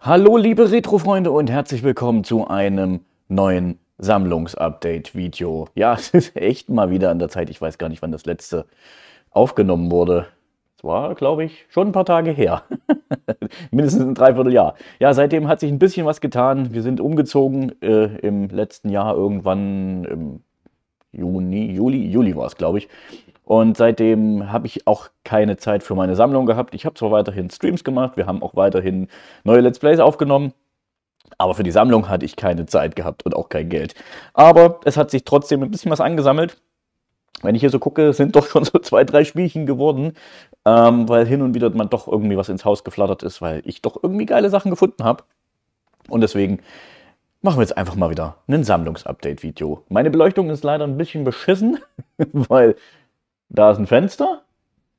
Hallo liebe Retro-Freunde und herzlich willkommen zu einem neuen Sammlungsupdate-Video. Ja, es ist echt mal wieder an der Zeit. Ich weiß gar nicht, wann das letzte aufgenommen wurde. Es war, glaube ich, schon ein paar Tage her. Mindestens ein Dreivierteljahr. Ja, seitdem hat sich ein bisschen was getan. Wir sind umgezogen äh, im letzten Jahr irgendwann im Juni, Juli, Juli war es, glaube ich. Und seitdem habe ich auch keine Zeit für meine Sammlung gehabt. Ich habe zwar weiterhin Streams gemacht, wir haben auch weiterhin neue Let's Plays aufgenommen, aber für die Sammlung hatte ich keine Zeit gehabt und auch kein Geld. Aber es hat sich trotzdem ein bisschen was angesammelt. Wenn ich hier so gucke, sind doch schon so zwei, drei Spielchen geworden, ähm, weil hin und wieder man doch irgendwie was ins Haus geflattert ist, weil ich doch irgendwie geile Sachen gefunden habe. Und deswegen machen wir jetzt einfach mal wieder ein Sammlungsupdate-Video. Meine Beleuchtung ist leider ein bisschen beschissen, weil da ist ein Fenster,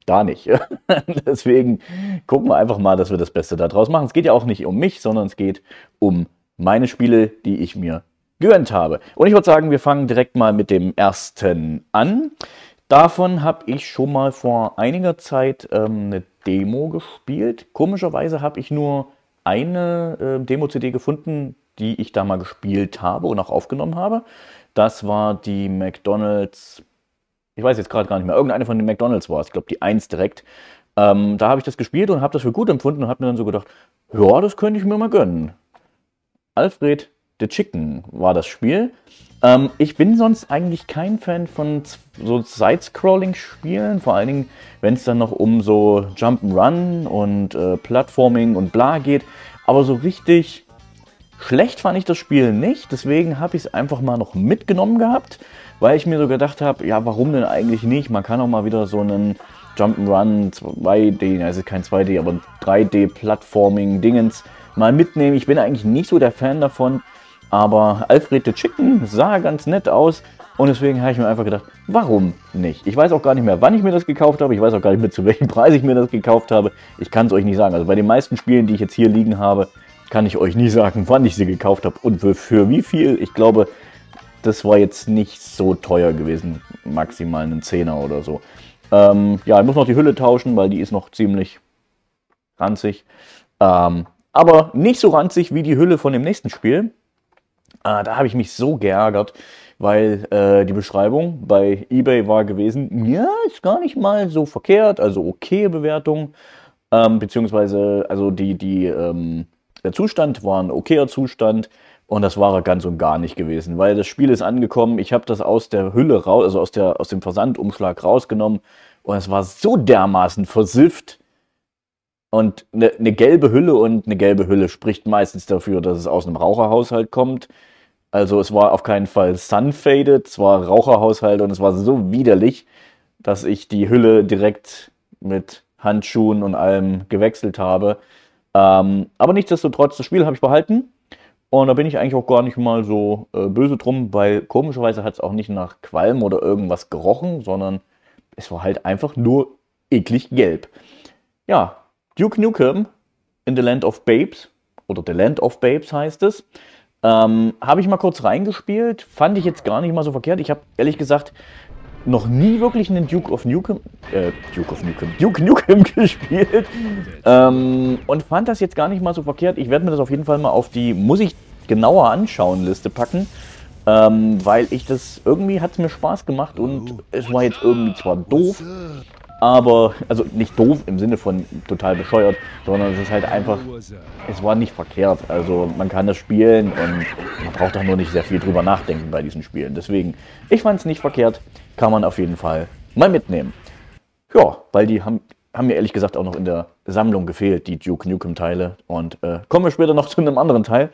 da nicht. Deswegen gucken wir einfach mal, dass wir das Beste daraus machen. Es geht ja auch nicht um mich, sondern es geht um meine Spiele, die ich mir gegönnt habe. Und ich würde sagen, wir fangen direkt mal mit dem ersten an. Davon habe ich schon mal vor einiger Zeit ähm, eine Demo gespielt. Komischerweise habe ich nur eine äh, Demo-CD gefunden, die ich da mal gespielt habe und auch aufgenommen habe. Das war die McDonald's ich weiß jetzt gerade gar nicht mehr, irgendeine von den McDonalds war es, ich glaube die 1 direkt. Ähm, da habe ich das gespielt und habe das für gut empfunden und habe mir dann so gedacht, ja, das könnte ich mir mal gönnen. Alfred the Chicken war das Spiel. Ähm, ich bin sonst eigentlich kein Fan von so Side-Scrolling-Spielen, vor allen Dingen, wenn es dann noch um so Jump'n'Run und äh, Plattforming und bla geht. Aber so richtig schlecht fand ich das Spiel nicht, deswegen habe ich es einfach mal noch mitgenommen gehabt weil ich mir so gedacht habe, ja, warum denn eigentlich nicht? Man kann auch mal wieder so einen Jump'n'Run 2D, also kein 2D, aber 3D-Plattforming-Dingens mal mitnehmen. Ich bin eigentlich nicht so der Fan davon, aber Alfred the Chicken sah ganz nett aus und deswegen habe ich mir einfach gedacht, warum nicht? Ich weiß auch gar nicht mehr, wann ich mir das gekauft habe. Ich weiß auch gar nicht mehr, zu welchem Preis ich mir das gekauft habe. Ich kann es euch nicht sagen. Also bei den meisten Spielen, die ich jetzt hier liegen habe, kann ich euch nie sagen, wann ich sie gekauft habe und für, für wie viel. Ich glaube, das war jetzt nicht so teuer gewesen, maximal einen Zehner oder so. Ähm, ja, ich muss noch die Hülle tauschen, weil die ist noch ziemlich ranzig. Ähm, aber nicht so ranzig wie die Hülle von dem nächsten Spiel. Äh, da habe ich mich so geärgert, weil äh, die Beschreibung bei eBay war gewesen, ja, ist gar nicht mal so verkehrt, also okay Bewertung. Ähm, beziehungsweise, also die, die, ähm, der Zustand war ein okayer Zustand. Und das war er ganz und gar nicht gewesen, weil das Spiel ist angekommen. Ich habe das aus der Hülle raus, also aus, der, aus dem Versandumschlag rausgenommen. Und es war so dermaßen versifft. Und ne, eine ne gelbe Hülle und eine gelbe Hülle spricht meistens dafür, dass es aus einem Raucherhaushalt kommt. Also es war auf keinen Fall sunfaded, es war Raucherhaushalt und es war so widerlich, dass ich die Hülle direkt mit Handschuhen und allem gewechselt habe. Ähm, aber nichtsdestotrotz, das Spiel habe ich behalten und da bin ich eigentlich auch gar nicht mal so äh, böse drum, weil komischerweise hat es auch nicht nach Qualm oder irgendwas gerochen, sondern es war halt einfach nur eklig gelb. Ja, Duke Nukem in the Land of Babes oder The Land of Babes heißt es. Ähm, habe ich mal kurz reingespielt, fand ich jetzt gar nicht mal so verkehrt. Ich habe ehrlich gesagt noch nie wirklich einen Duke of Nukem, äh, Duke of Nukem, Duke Nukem gespielt ähm, und fand das jetzt gar nicht mal so verkehrt. Ich werde mir das auf jeden Fall mal auf die muss ich genauer anschauen Liste packen, ähm, weil ich das irgendwie hat es mir Spaß gemacht und es war jetzt irgendwie zwar doof, aber, also nicht doof im Sinne von total bescheuert, sondern es ist halt einfach, es war nicht verkehrt. Also man kann das spielen und man braucht auch nur nicht sehr viel drüber nachdenken bei diesen Spielen. Deswegen, ich fand es nicht verkehrt, kann man auf jeden Fall mal mitnehmen. Ja, weil die haben, haben mir ehrlich gesagt auch noch in der Sammlung gefehlt, die Duke Nukem Teile. Und äh, kommen wir später noch zu einem anderen Teil.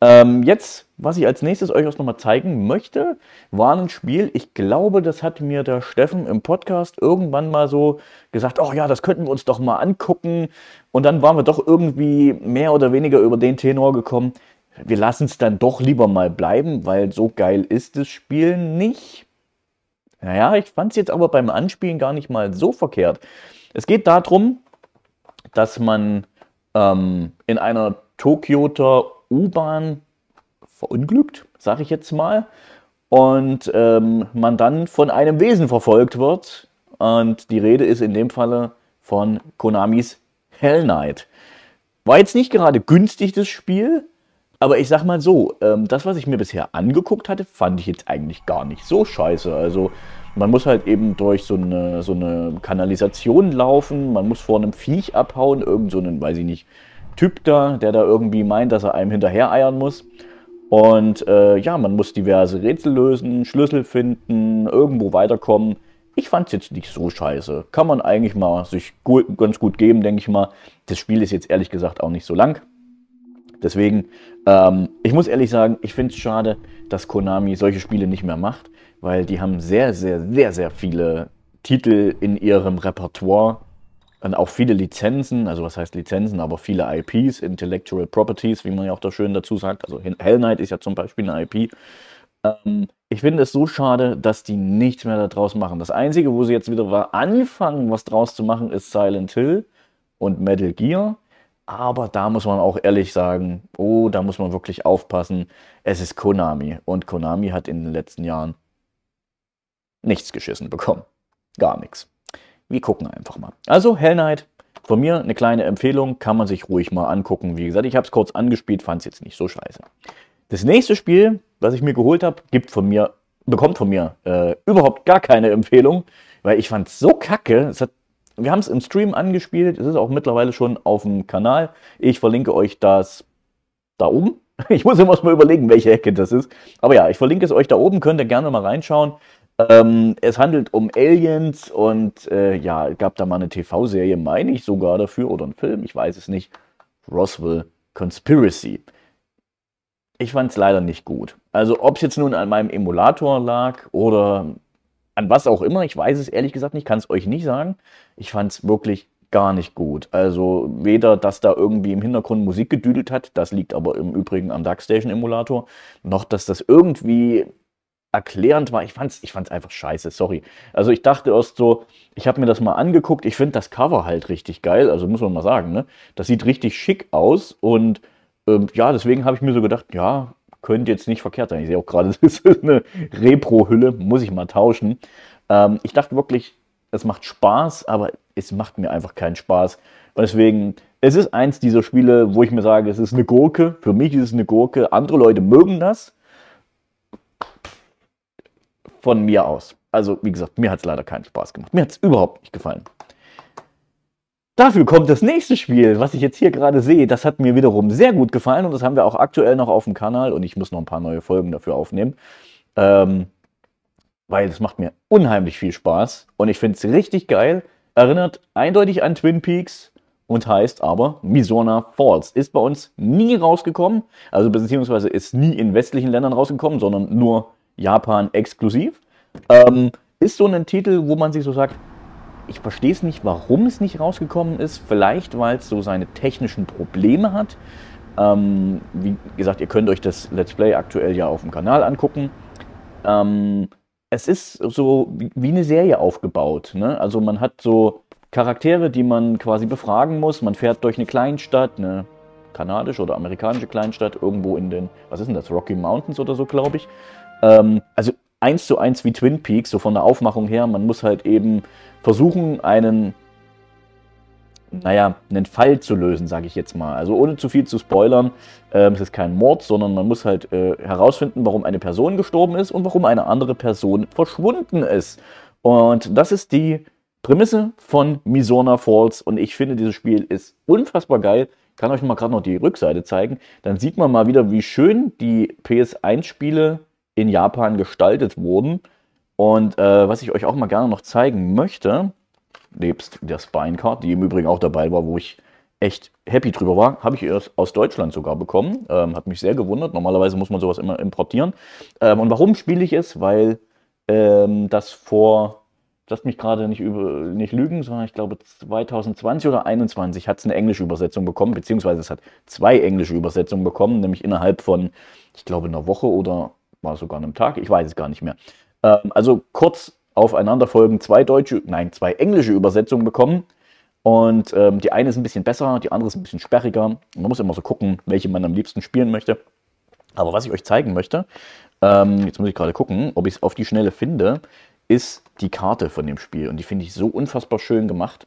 Ähm, jetzt was ich als nächstes euch auch nochmal zeigen möchte, war ein Spiel. Ich glaube, das hat mir der Steffen im Podcast irgendwann mal so gesagt, oh ja, das könnten wir uns doch mal angucken. Und dann waren wir doch irgendwie mehr oder weniger über den Tenor gekommen. Wir lassen es dann doch lieber mal bleiben, weil so geil ist das Spiel nicht. Naja, ich fand es jetzt aber beim Anspielen gar nicht mal so verkehrt. Es geht darum, dass man ähm, in einer Tokioter U-Bahn verunglückt, sage ich jetzt mal, und ähm, man dann von einem Wesen verfolgt wird. Und die Rede ist in dem Falle von Konamis Hell Knight. War jetzt nicht gerade günstig das Spiel, aber ich sag mal so, ähm, das, was ich mir bisher angeguckt hatte, fand ich jetzt eigentlich gar nicht so scheiße. Also man muss halt eben durch so eine, so eine Kanalisation laufen, man muss vor einem Viech abhauen, irgend so einen, weiß ich nicht, Typ da, der da irgendwie meint, dass er einem hinterher eiern muss. Und äh, ja, man muss diverse Rätsel lösen, Schlüssel finden, irgendwo weiterkommen. Ich fand es jetzt nicht so scheiße. Kann man eigentlich mal sich gut, ganz gut geben, denke ich mal. Das Spiel ist jetzt ehrlich gesagt auch nicht so lang. Deswegen, ähm, ich muss ehrlich sagen, ich finde es schade, dass Konami solche Spiele nicht mehr macht, weil die haben sehr, sehr, sehr, sehr viele Titel in ihrem Repertoire und auch viele Lizenzen, also was heißt Lizenzen, aber viele IPs, Intellectual Properties, wie man ja auch da schön dazu sagt. Also Hell Knight ist ja zum Beispiel eine IP. Ähm, ich finde es so schade, dass die nichts mehr daraus machen. Das Einzige, wo sie jetzt wieder war, anfangen, was draus zu machen, ist Silent Hill und Metal Gear. Aber da muss man auch ehrlich sagen, oh, da muss man wirklich aufpassen. Es ist Konami. Und Konami hat in den letzten Jahren nichts geschissen bekommen. Gar nichts. Wir gucken einfach mal. Also Hell Knight, von mir eine kleine Empfehlung, kann man sich ruhig mal angucken. Wie gesagt, ich habe es kurz angespielt, fand es jetzt nicht so scheiße. Das nächste Spiel, was ich mir geholt habe, gibt von mir, bekommt von mir äh, überhaupt gar keine Empfehlung, weil ich fand es so kacke. Es hat, wir haben es im Stream angespielt, es ist auch mittlerweile schon auf dem Kanal. Ich verlinke euch das da oben. Ich muss immer mal überlegen, welche Ecke das ist. Aber ja, ich verlinke es euch da oben, könnt ihr gerne mal reinschauen. Ähm, es handelt um Aliens und äh, ja, gab da mal eine TV-Serie, meine ich sogar dafür, oder einen Film, ich weiß es nicht. Roswell Conspiracy. Ich fand es leider nicht gut. Also, ob es jetzt nun an meinem Emulator lag oder an was auch immer, ich weiß es ehrlich gesagt nicht, kann es euch nicht sagen. Ich fand es wirklich gar nicht gut. Also weder, dass da irgendwie im Hintergrund Musik gedüdelt hat, das liegt aber im Übrigen am darkstation emulator noch, dass das irgendwie erklärend war. Ich fand's, ich fand's einfach scheiße, sorry. Also ich dachte erst so, ich habe mir das mal angeguckt, ich finde das Cover halt richtig geil, also muss man mal sagen, ne? Das sieht richtig schick aus und ähm, ja, deswegen habe ich mir so gedacht, ja, könnte jetzt nicht verkehrt sein. Ich sehe auch gerade, das ist eine Repro-Hülle, muss ich mal tauschen. Ähm, ich dachte wirklich, es macht Spaß, aber es macht mir einfach keinen Spaß. Und Deswegen, es ist eins dieser Spiele, wo ich mir sage, es ist eine Gurke. Für mich ist es eine Gurke. Andere Leute mögen das von mir aus. Also, wie gesagt, mir hat es leider keinen Spaß gemacht. Mir hat es überhaupt nicht gefallen. Dafür kommt das nächste Spiel, was ich jetzt hier gerade sehe. Das hat mir wiederum sehr gut gefallen und das haben wir auch aktuell noch auf dem Kanal und ich muss noch ein paar neue Folgen dafür aufnehmen. Ähm, weil es macht mir unheimlich viel Spaß und ich finde es richtig geil. Erinnert eindeutig an Twin Peaks und heißt aber Misona Falls. Ist bei uns nie rausgekommen, also beziehungsweise ist nie in westlichen Ländern rausgekommen, sondern nur Japan exklusiv. Ähm, ist so ein Titel, wo man sich so sagt, ich verstehe es nicht, warum es nicht rausgekommen ist. Vielleicht, weil es so seine technischen Probleme hat. Ähm, wie gesagt, ihr könnt euch das Let's Play aktuell ja auf dem Kanal angucken. Ähm, es ist so wie eine Serie aufgebaut. Ne? Also man hat so Charaktere, die man quasi befragen muss. Man fährt durch eine Kleinstadt, eine kanadische oder amerikanische Kleinstadt, irgendwo in den, was ist denn das, Rocky Mountains oder so, glaube ich. Ähm, also eins zu eins wie Twin Peaks, so von der Aufmachung her. Man muss halt eben versuchen, einen, naja, einen Fall zu lösen, sage ich jetzt mal. Also ohne zu viel zu spoilern, ähm, es ist kein Mord, sondern man muss halt äh, herausfinden, warum eine Person gestorben ist und warum eine andere Person verschwunden ist. Und das ist die Prämisse von Misona Falls. Und ich finde, dieses Spiel ist unfassbar geil. Ich kann euch mal gerade noch die Rückseite zeigen. Dann sieht man mal wieder, wie schön die PS1-Spiele in Japan gestaltet wurden. Und äh, was ich euch auch mal gerne noch zeigen möchte, nebst der Spinecard, die im Übrigen auch dabei war, wo ich echt happy drüber war, habe ich erst aus Deutschland sogar bekommen. Ähm, hat mich sehr gewundert. Normalerweise muss man sowas immer importieren. Ähm, und warum spiele ich es? Weil ähm, das vor, lasst mich gerade nicht, nicht lügen, sondern ich glaube 2020 oder 2021 hat es eine englische Übersetzung bekommen, beziehungsweise es hat zwei englische Übersetzungen bekommen, nämlich innerhalb von, ich glaube, einer Woche oder war sogar an einem Tag, ich weiß es gar nicht mehr. Ähm, also kurz aufeinanderfolgend zwei deutsche, nein, zwei englische Übersetzungen bekommen. Und ähm, die eine ist ein bisschen besser, die andere ist ein bisschen sperriger. Man muss immer so gucken, welche man am liebsten spielen möchte. Aber was ich euch zeigen möchte, ähm, jetzt muss ich gerade gucken, ob ich es auf die Schnelle finde, ist die Karte von dem Spiel. Und die finde ich so unfassbar schön gemacht.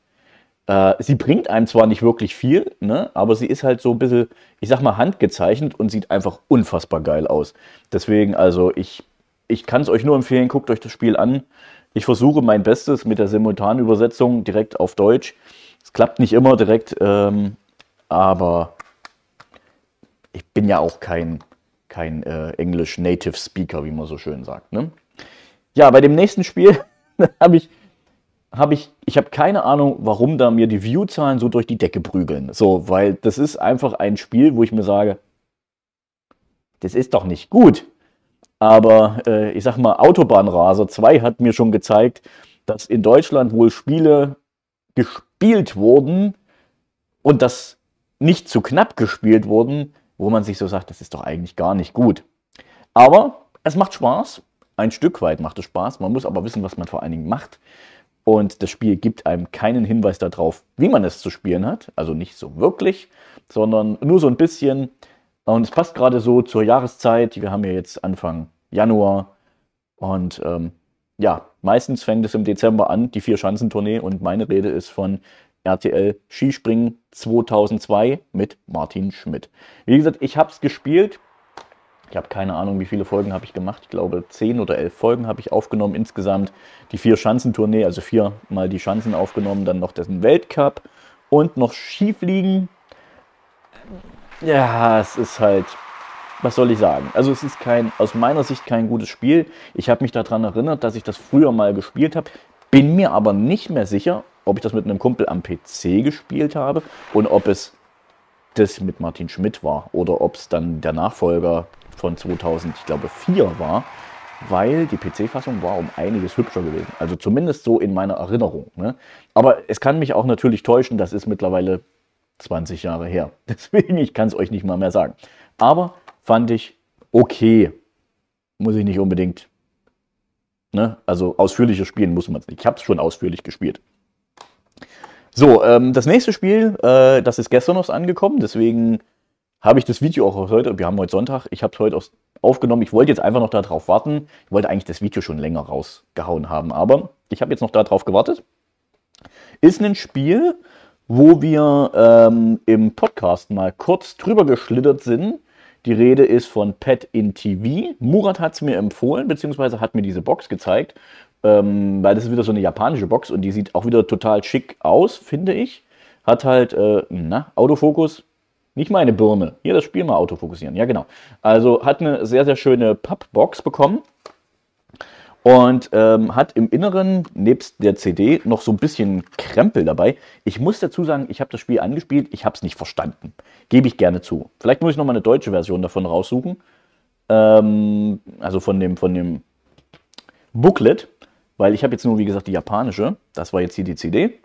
Äh, sie bringt einem zwar nicht wirklich viel, ne, aber sie ist halt so ein bisschen, ich sag mal, handgezeichnet und sieht einfach unfassbar geil aus. Deswegen, also ich, ich kann es euch nur empfehlen, guckt euch das Spiel an. Ich versuche mein Bestes mit der simultanen Übersetzung direkt auf Deutsch. Es klappt nicht immer direkt, ähm, aber ich bin ja auch kein, kein äh, Englisch Native Speaker, wie man so schön sagt. Ne? Ja, bei dem nächsten Spiel habe ich habe ich, ich habe keine Ahnung, warum da mir die View-Zahlen so durch die Decke prügeln. So, weil das ist einfach ein Spiel, wo ich mir sage, das ist doch nicht gut. Aber äh, ich sag mal, Autobahnraser 2 hat mir schon gezeigt, dass in Deutschland wohl Spiele gespielt wurden und das nicht zu knapp gespielt wurden, wo man sich so sagt, das ist doch eigentlich gar nicht gut. Aber es macht Spaß, ein Stück weit macht es Spaß, man muss aber wissen, was man vor allen Dingen macht. Und das Spiel gibt einem keinen Hinweis darauf, wie man es zu spielen hat. Also nicht so wirklich, sondern nur so ein bisschen. Und es passt gerade so zur Jahreszeit. Wir haben ja jetzt Anfang Januar. Und ähm, ja, meistens fängt es im Dezember an, die Vier-Schanzentournee. Und meine Rede ist von RTL Skispringen 2002 mit Martin Schmidt. Wie gesagt, ich habe es gespielt ich habe keine Ahnung, wie viele Folgen habe ich gemacht. Ich glaube, zehn oder elf Folgen habe ich aufgenommen insgesamt. Die vier Schanzentournee, also viermal die Schanzen aufgenommen, dann noch dessen Weltcup und noch Skifliegen. Ja, es ist halt, was soll ich sagen? Also es ist kein, aus meiner Sicht kein gutes Spiel. Ich habe mich daran erinnert, dass ich das früher mal gespielt habe, bin mir aber nicht mehr sicher, ob ich das mit einem Kumpel am PC gespielt habe und ob es das mit Martin Schmidt war oder ob es dann der Nachfolger von 2000, ich glaube 4 war, weil die PC-Fassung war um einiges hübscher gewesen. Also zumindest so in meiner Erinnerung. Ne? Aber es kann mich auch natürlich täuschen, das ist mittlerweile 20 Jahre her. Deswegen, ich kann es euch nicht mal mehr sagen. Aber fand ich okay. Muss ich nicht unbedingt. Ne? Also ausführliches Spielen muss man es nicht. Ich habe es schon ausführlich gespielt. So, ähm, das nächste Spiel, äh, das ist gestern noch angekommen, deswegen habe ich das Video auch heute, wir haben heute Sonntag, ich habe es heute aufgenommen. Ich wollte jetzt einfach noch darauf warten. Ich wollte eigentlich das Video schon länger rausgehauen haben, aber ich habe jetzt noch darauf gewartet. Ist ein Spiel, wo wir ähm, im Podcast mal kurz drüber geschlittert sind. Die Rede ist von Pet in TV. Murat hat es mir empfohlen, beziehungsweise hat mir diese Box gezeigt, ähm, weil das ist wieder so eine japanische Box und die sieht auch wieder total schick aus, finde ich. Hat halt, äh, na, Autofokus, nicht meine Birne. Hier das Spiel mal autofokussieren. Ja, genau. Also hat eine sehr, sehr schöne Pappbox bekommen und ähm, hat im Inneren nebst der CD noch so ein bisschen Krempel dabei. Ich muss dazu sagen, ich habe das Spiel angespielt, ich habe es nicht verstanden. Gebe ich gerne zu. Vielleicht muss ich nochmal eine deutsche Version davon raussuchen. Ähm, also von dem, von dem Booklet, weil ich habe jetzt nur, wie gesagt, die japanische. Das war jetzt hier die CD.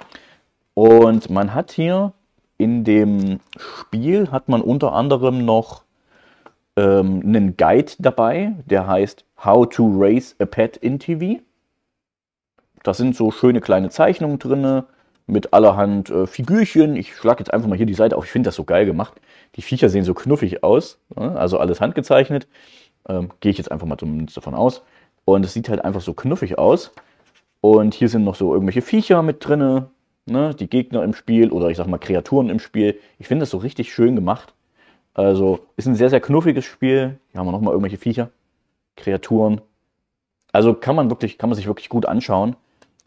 Und man hat hier in dem Spiel hat man unter anderem noch ähm, einen Guide dabei, der heißt How to Raise a Pet in TV. Da sind so schöne kleine Zeichnungen drin mit allerhand äh, Figürchen. Ich schlage jetzt einfach mal hier die Seite auf. Ich finde das so geil gemacht. Die Viecher sehen so knuffig aus. Ne? Also alles handgezeichnet. Ähm, Gehe ich jetzt einfach mal zumindest davon aus. Und es sieht halt einfach so knuffig aus. Und hier sind noch so irgendwelche Viecher mit drinne, ne, die Gegner im Spiel oder ich sag mal Kreaturen im Spiel. Ich finde das so richtig schön gemacht. Also ist ein sehr, sehr knuffiges Spiel. Hier haben wir nochmal irgendwelche Viecher, Kreaturen. Also kann man wirklich, kann man sich wirklich gut anschauen.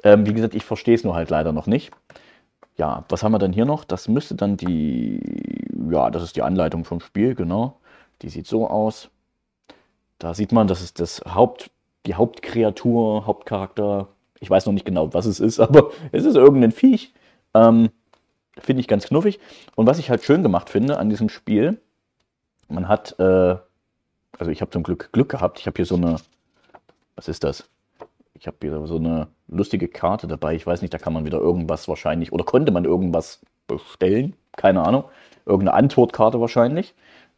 Ähm, wie gesagt, ich verstehe es nur halt leider noch nicht. Ja, was haben wir dann hier noch? Das müsste dann die, ja, das ist die Anleitung vom Spiel, genau. Die sieht so aus. Da sieht man, das ist das Haupt, die Hauptkreatur, Hauptcharakter, ich weiß noch nicht genau, was es ist, aber es ist irgendein Viech. Ähm, finde ich ganz knuffig. Und was ich halt schön gemacht finde an diesem Spiel, man hat, äh, also ich habe zum Glück Glück gehabt. Ich habe hier so eine, was ist das? Ich habe hier so eine lustige Karte dabei. Ich weiß nicht, da kann man wieder irgendwas wahrscheinlich, oder konnte man irgendwas bestellen? Keine Ahnung. Irgendeine Antwortkarte wahrscheinlich.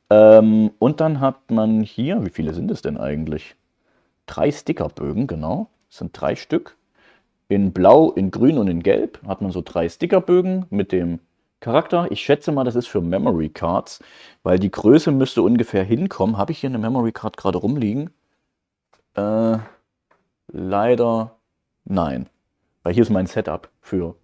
Ähm, und dann hat man hier, wie viele sind es denn eigentlich? Drei Stickerbögen, genau. Es sind drei Stück in Blau, in Grün und in Gelb hat man so drei Stickerbögen mit dem Charakter. Ich schätze mal, das ist für Memory Cards, weil die Größe müsste ungefähr hinkommen. Habe ich hier eine Memory Card gerade rumliegen? Äh, leider nein. Weil hier ist mein Setup für,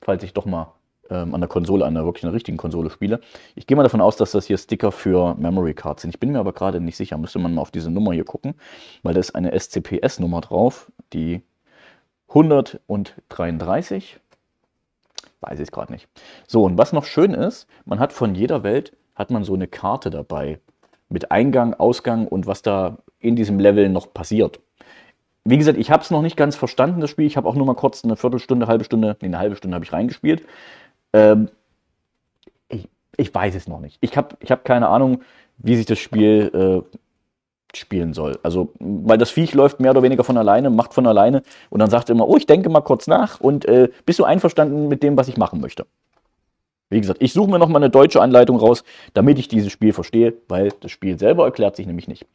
falls ich doch mal ähm, an der Konsole, an der wirklich einer richtigen Konsole spiele. Ich gehe mal davon aus, dass das hier Sticker für Memory Cards sind. Ich bin mir aber gerade nicht sicher. Müsste man mal auf diese Nummer hier gucken, weil da ist eine SCPS-Nummer drauf, die 133. Weiß ich gerade nicht. So, und was noch schön ist, man hat von jeder Welt hat man so eine Karte dabei mit Eingang, Ausgang und was da in diesem Level noch passiert. Wie gesagt, ich habe es noch nicht ganz verstanden, das Spiel. Ich habe auch nur mal kurz eine Viertelstunde, halbe Stunde, nee, eine halbe Stunde habe ich reingespielt. Ähm, ich, ich, weiß es noch nicht. Ich habe ich hab keine Ahnung, wie sich das Spiel äh, spielen soll. Also, weil das Viech läuft mehr oder weniger von alleine, macht von alleine und dann sagt er immer, oh, ich denke mal kurz nach und äh, bist du einverstanden mit dem, was ich machen möchte? Wie gesagt, ich suche mir nochmal eine deutsche Anleitung raus, damit ich dieses Spiel verstehe, weil das Spiel selber erklärt sich nämlich nicht.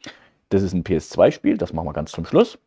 Das ist ein PS2-Spiel, das machen wir ganz zum Schluss.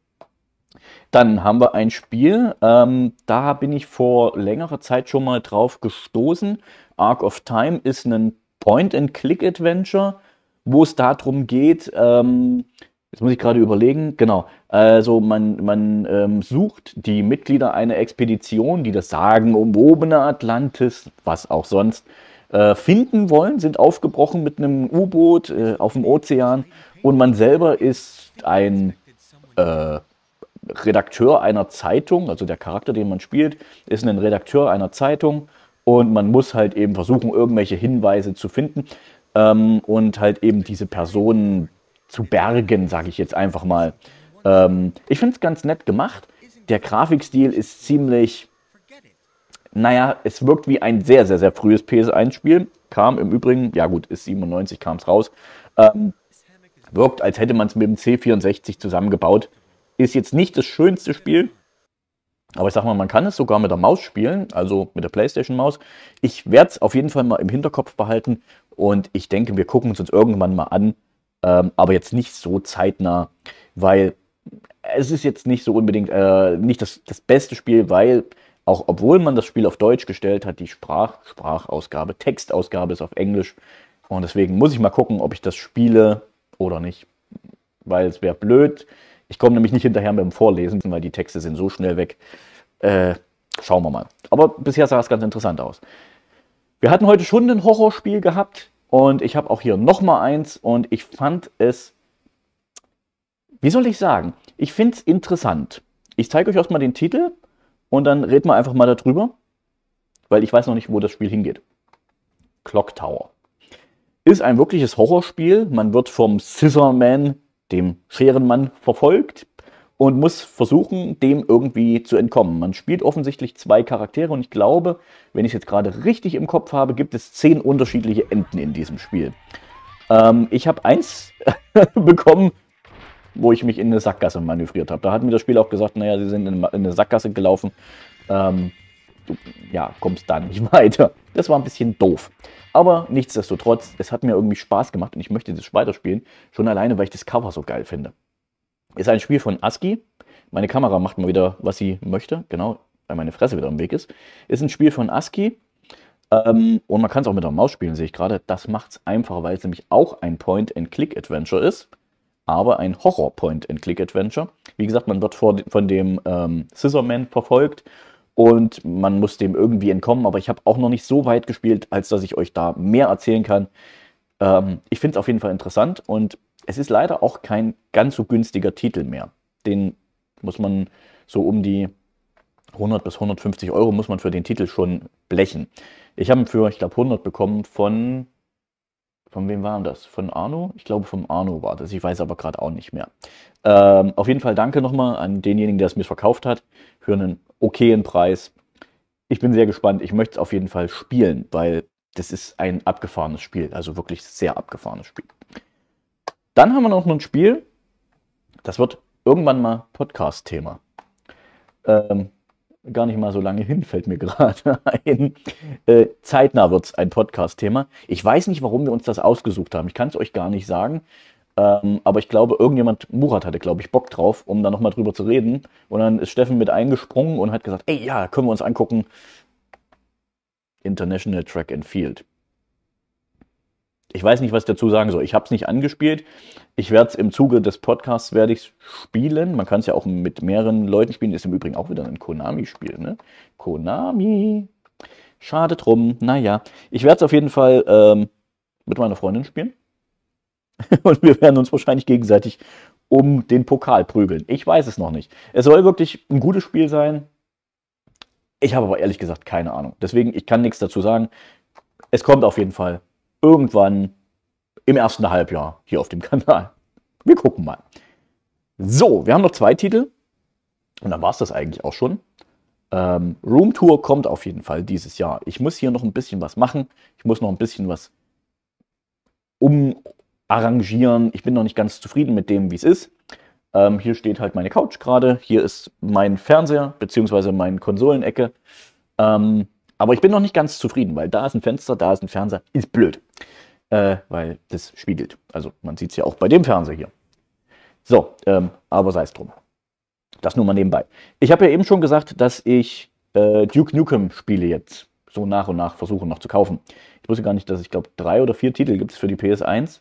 Dann haben wir ein Spiel, ähm, da bin ich vor längerer Zeit schon mal drauf gestoßen. Arc of Time ist ein Point-and-Click-Adventure wo es darum geht, ähm, jetzt muss ich gerade überlegen, genau, also man, man ähm, sucht die Mitglieder einer Expedition, die das sagen, umwobene Atlantis, was auch sonst, äh, finden wollen, sind aufgebrochen mit einem U-Boot äh, auf dem Ozean und man selber ist ein äh, Redakteur einer Zeitung, also der Charakter, den man spielt, ist ein Redakteur einer Zeitung und man muss halt eben versuchen, irgendwelche Hinweise zu finden ähm, und halt eben diese Personen zu bergen, sage ich jetzt einfach mal. Ähm, ich finde es ganz nett gemacht. Der Grafikstil ist ziemlich, naja, es wirkt wie ein sehr, sehr, sehr frühes PS1-Spiel. Kam im Übrigen, ja gut, ist 97, kam es raus. Ähm, wirkt, als hätte man es mit dem C64 zusammengebaut. Ist jetzt nicht das schönste Spiel, aber ich sag mal, man kann es sogar mit der Maus spielen, also mit der PlayStation-Maus. Ich werde es auf jeden Fall mal im Hinterkopf behalten und ich denke, wir gucken uns uns irgendwann mal an, ähm, aber jetzt nicht so zeitnah, weil es ist jetzt nicht so unbedingt äh, nicht das, das beste Spiel, weil auch obwohl man das Spiel auf Deutsch gestellt hat, die Sprach, Sprachausgabe, Textausgabe ist auf Englisch. Und deswegen muss ich mal gucken, ob ich das spiele oder nicht. Weil es wäre blöd. Ich komme nämlich nicht hinterher mit dem Vorlesen, weil die Texte sind so schnell weg. Äh, schauen wir mal. Aber bisher sah es ganz interessant aus. Wir hatten heute schon ein Horrorspiel gehabt und ich habe auch hier nochmal eins und ich fand es, wie soll ich sagen, ich finde es interessant. Ich zeige euch erstmal den Titel und dann reden wir einfach mal darüber, weil ich weiß noch nicht, wo das Spiel hingeht. Clock Tower. Ist ein wirkliches Horrorspiel. Man wird vom Scissorman, dem Scherenmann, verfolgt und muss versuchen, dem irgendwie zu entkommen. Man spielt offensichtlich zwei Charaktere und ich glaube, wenn ich es jetzt gerade richtig im Kopf habe, gibt es zehn unterschiedliche Enden in diesem Spiel. Ähm, ich habe eins bekommen, wo ich mich in eine Sackgasse manövriert habe. Da hat mir das Spiel auch gesagt, naja, sie sind in eine Sackgasse gelaufen. Ähm, du ja, kommst da nicht weiter. Das war ein bisschen doof. Aber nichtsdestotrotz, es hat mir irgendwie Spaß gemacht und ich möchte das weiterspielen. Schon alleine, weil ich das Cover so geil finde. Ist ein Spiel von ASCII. Meine Kamera macht mal wieder, was sie möchte. Genau, weil meine Fresse wieder im Weg ist. Ist ein Spiel von ASCII. Ähm, und man kann es auch mit der Maus spielen, sehe ich gerade. Das macht es einfacher, weil es nämlich auch ein Point-and-Click-Adventure ist. Aber ein Horror-Point-and-Click-Adventure. Wie gesagt, man wird vor, von dem ähm, Scissorman verfolgt und man muss dem irgendwie entkommen. Aber ich habe auch noch nicht so weit gespielt, als dass ich euch da mehr erzählen kann. Ähm, ich finde es auf jeden Fall interessant und es ist leider auch kein ganz so günstiger Titel mehr. Den muss man so um die 100 bis 150 Euro muss man für den Titel schon blechen. Ich habe ihn für, ich glaube, 100 bekommen von, von wem war das? Von Arno? Ich glaube, vom Arno war das. Ich weiß aber gerade auch nicht mehr. Ähm, auf jeden Fall danke nochmal an denjenigen, der es mir verkauft hat, für einen okayen Preis. Ich bin sehr gespannt. Ich möchte es auf jeden Fall spielen, weil das ist ein abgefahrenes Spiel. Also wirklich sehr abgefahrenes Spiel. Dann haben wir noch ein Spiel, das wird irgendwann mal Podcast-Thema. Ähm, gar nicht mal so lange hin, fällt mir gerade ein. Äh, zeitnah wird es ein Podcast-Thema. Ich weiß nicht, warum wir uns das ausgesucht haben. Ich kann es euch gar nicht sagen. Ähm, aber ich glaube, irgendjemand, Murat hatte, glaube ich, Bock drauf, um da nochmal drüber zu reden. Und dann ist Steffen mit eingesprungen und hat gesagt, ey, ja, können wir uns angucken. International Track and Field ich weiß nicht, was ich dazu sagen soll. Ich habe es nicht angespielt. Ich werde es im Zuge des Podcasts werde ich spielen. Man kann es ja auch mit mehreren Leuten spielen. Ist im Übrigen auch wieder ein Konami-Spiel. Ne? Konami. Schade drum. Naja, ich werde es auf jeden Fall ähm, mit meiner Freundin spielen. Und wir werden uns wahrscheinlich gegenseitig um den Pokal prügeln. Ich weiß es noch nicht. Es soll wirklich ein gutes Spiel sein. Ich habe aber ehrlich gesagt keine Ahnung. Deswegen, ich kann nichts dazu sagen. Es kommt auf jeden Fall irgendwann im ersten Halbjahr hier auf dem Kanal. Wir gucken mal. So, wir haben noch zwei Titel. Und dann war es das eigentlich auch schon. Ähm, Room Tour kommt auf jeden Fall dieses Jahr. Ich muss hier noch ein bisschen was machen. Ich muss noch ein bisschen was umarrangieren. Ich bin noch nicht ganz zufrieden mit dem, wie es ist. Ähm, hier steht halt meine Couch gerade. Hier ist mein Fernseher, beziehungsweise meine Konsolenecke. Ähm, aber ich bin noch nicht ganz zufrieden, weil da ist ein Fenster, da ist ein Fernseher. Ist blöd, äh, weil das spiegelt. Also man sieht es ja auch bei dem Fernseher hier. So, ähm, aber sei es drum. Das nur mal nebenbei. Ich habe ja eben schon gesagt, dass ich äh, Duke Nukem Spiele jetzt so nach und nach versuche noch zu kaufen. Ich wusste gar nicht, dass ich glaube drei oder vier Titel gibt es für die PS1.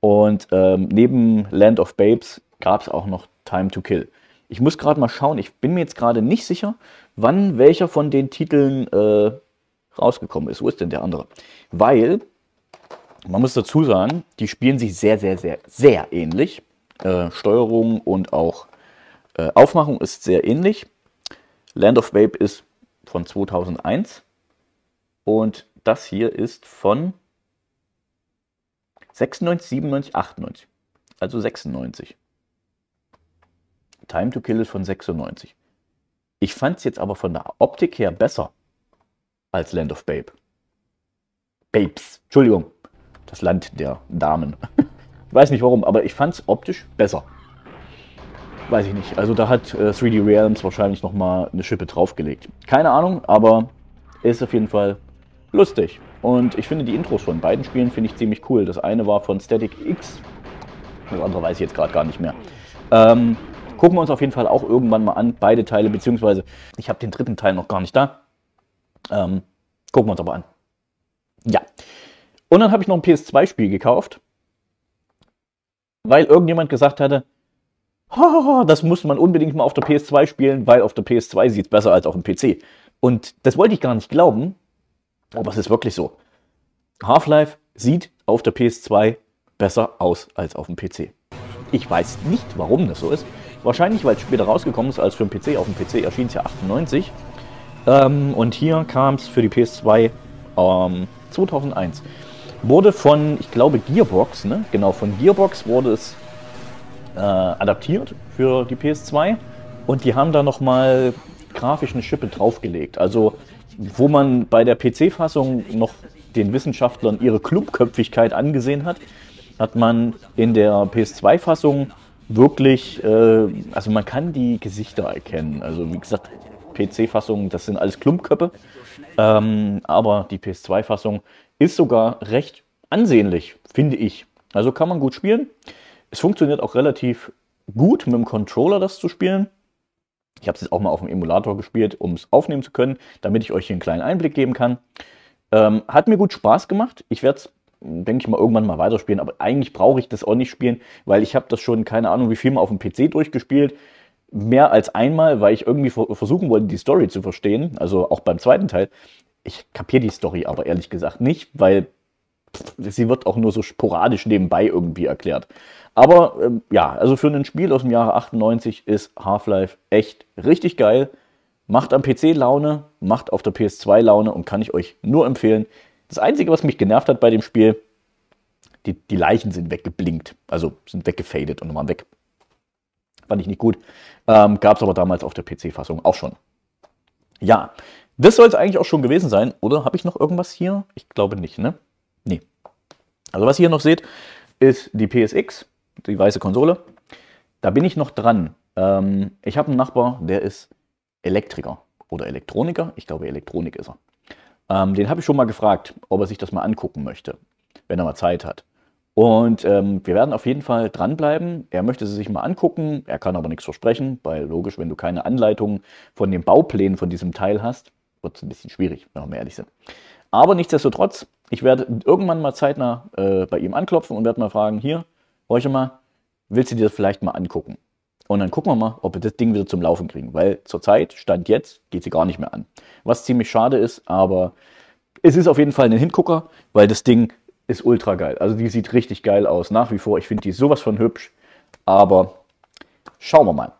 Und ähm, neben Land of Babes gab es auch noch Time to Kill. Ich muss gerade mal schauen, ich bin mir jetzt gerade nicht sicher, wann welcher von den Titeln äh, rausgekommen ist. Wo ist denn der andere? Weil, man muss dazu sagen, die spielen sich sehr, sehr, sehr, sehr ähnlich. Äh, Steuerung und auch äh, Aufmachung ist sehr ähnlich. Land of Vape ist von 2001 und das hier ist von 96, 97, 98. Also 96. Time to Kill ist von 96. Ich fand es jetzt aber von der Optik her besser als Land of Babe. Babes, Entschuldigung, das Land der Damen. ich weiß nicht warum, aber ich fand es optisch besser. Weiß ich nicht. Also da hat äh, 3D Realms wahrscheinlich nochmal eine Schippe draufgelegt. Keine Ahnung, aber ist auf jeden Fall lustig. Und ich finde die Intros von beiden Spielen finde ich ziemlich cool. Das eine war von Static X, das andere weiß ich jetzt gerade gar nicht mehr. Ähm, Gucken wir uns auf jeden Fall auch irgendwann mal an, beide Teile, beziehungsweise ich habe den dritten Teil noch gar nicht da. Ähm, gucken wir uns aber an. Ja. Und dann habe ich noch ein PS2-Spiel gekauft, weil irgendjemand gesagt hatte, oh, das muss man unbedingt mal auf der PS2 spielen, weil auf der PS2 sieht es besser als auf dem PC. Und das wollte ich gar nicht glauben, aber es ist wirklich so. Half-Life sieht auf der PS2 besser aus als auf dem PC. Ich weiß nicht, warum das so ist. Wahrscheinlich, weil es später rausgekommen ist als für den PC. Auf dem PC erschien es ja 98. Ähm, und hier kam es für die PS2 ähm, 2001. Wurde von, ich glaube, Gearbox, ne? Genau, von Gearbox wurde es äh, adaptiert für die PS2. Und die haben da nochmal grafisch eine Schippe draufgelegt. Also, wo man bei der PC-Fassung noch den Wissenschaftlern ihre Klumpköpfigkeit angesehen hat, hat man in der PS2-Fassung wirklich, äh, also man kann die Gesichter erkennen. Also wie gesagt, PC-Fassung, das sind alles Klumpköpfe. Ähm, aber die PS2-Fassung ist sogar recht ansehnlich, finde ich. Also kann man gut spielen. Es funktioniert auch relativ gut mit dem Controller das zu spielen. Ich habe es jetzt auch mal auf dem Emulator gespielt, um es aufnehmen zu können, damit ich euch hier einen kleinen Einblick geben kann. Ähm, hat mir gut Spaß gemacht. Ich werde es denke ich mal, irgendwann mal weiterspielen. Aber eigentlich brauche ich das auch nicht spielen, weil ich habe das schon, keine Ahnung, wie viel mal auf dem PC durchgespielt. Mehr als einmal, weil ich irgendwie versuchen wollte, die Story zu verstehen. Also auch beim zweiten Teil. Ich kapiere die Story aber ehrlich gesagt nicht, weil sie wird auch nur so sporadisch nebenbei irgendwie erklärt. Aber ähm, ja, also für ein Spiel aus dem Jahre 98 ist Half-Life echt richtig geil. Macht am PC Laune, macht auf der PS2 Laune und kann ich euch nur empfehlen. Das Einzige, was mich genervt hat bei dem Spiel, die, die Leichen sind weggeblinkt. Also sind weggefadet und waren weg. Fand ich nicht gut. Ähm, Gab es aber damals auf der PC-Fassung auch schon. Ja, das soll es eigentlich auch schon gewesen sein. Oder habe ich noch irgendwas hier? Ich glaube nicht, ne? Nee. Also was ihr hier noch seht, ist die PSX, die weiße Konsole. Da bin ich noch dran. Ähm, ich habe einen Nachbar, der ist Elektriker oder Elektroniker. Ich glaube, Elektronik ist er. Ähm, den habe ich schon mal gefragt, ob er sich das mal angucken möchte, wenn er mal Zeit hat. Und ähm, wir werden auf jeden Fall dranbleiben. Er möchte sie sich mal angucken. Er kann aber nichts versprechen, weil logisch, wenn du keine Anleitung von den Bauplänen von diesem Teil hast, wird es ein bisschen schwierig, wenn wir mal ehrlich sind. Aber nichtsdestotrotz, ich werde irgendwann mal zeitnah äh, bei ihm anklopfen und werde mal fragen, hier, horche mal, willst du dir das vielleicht mal angucken? Und dann gucken wir mal, ob wir das Ding wieder zum Laufen kriegen, weil zurzeit, Stand jetzt, geht sie gar nicht mehr an. Was ziemlich schade ist, aber es ist auf jeden Fall ein Hingucker, weil das Ding ist ultra geil. Also die sieht richtig geil aus, nach wie vor. Ich finde die sowas von hübsch, aber schauen wir mal.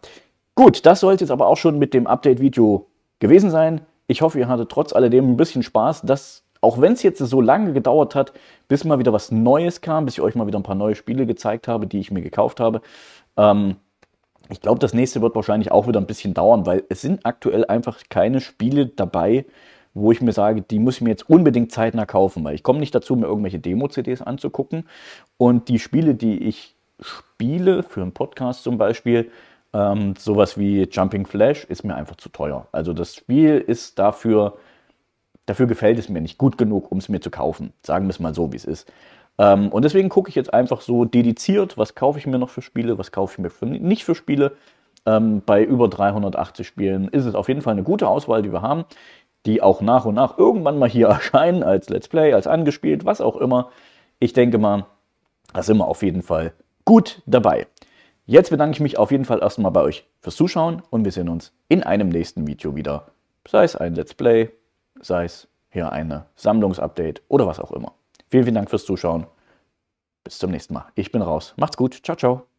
Gut, das sollte jetzt aber auch schon mit dem Update-Video gewesen sein. Ich hoffe, ihr hattet trotz alledem ein bisschen Spaß, dass auch wenn es jetzt so lange gedauert hat, bis mal wieder was Neues kam, bis ich euch mal wieder ein paar neue Spiele gezeigt habe, die ich mir gekauft habe. Ähm, ich glaube, das nächste wird wahrscheinlich auch wieder ein bisschen dauern, weil es sind aktuell einfach keine Spiele dabei, wo ich mir sage, die muss ich mir jetzt unbedingt zeitnah kaufen, weil ich komme nicht dazu, mir irgendwelche Demo-CDs anzugucken. Und die Spiele, die ich spiele, für einen Podcast zum Beispiel, ähm, sowas wie Jumping Flash, ist mir einfach zu teuer. Also das Spiel ist dafür, dafür gefällt es mir nicht gut genug, um es mir zu kaufen. Sagen wir es mal so, wie es ist. Ähm, und deswegen gucke ich jetzt einfach so dediziert, was kaufe ich mir noch für Spiele, was kaufe ich mir für, nicht für Spiele. Ähm, bei über 380 Spielen ist es auf jeden Fall eine gute Auswahl, die wir haben, die auch nach und nach irgendwann mal hier erscheinen, als Let's Play, als angespielt, was auch immer. Ich denke mal, da sind wir auf jeden Fall gut dabei. Jetzt bedanke ich mich auf jeden Fall erstmal bei euch fürs Zuschauen und wir sehen uns in einem nächsten Video wieder. Sei es ein Let's Play, sei es hier eine Sammlungsupdate oder was auch immer. Vielen, vielen Dank fürs Zuschauen. Bis zum nächsten Mal. Ich bin raus. Macht's gut. Ciao, ciao.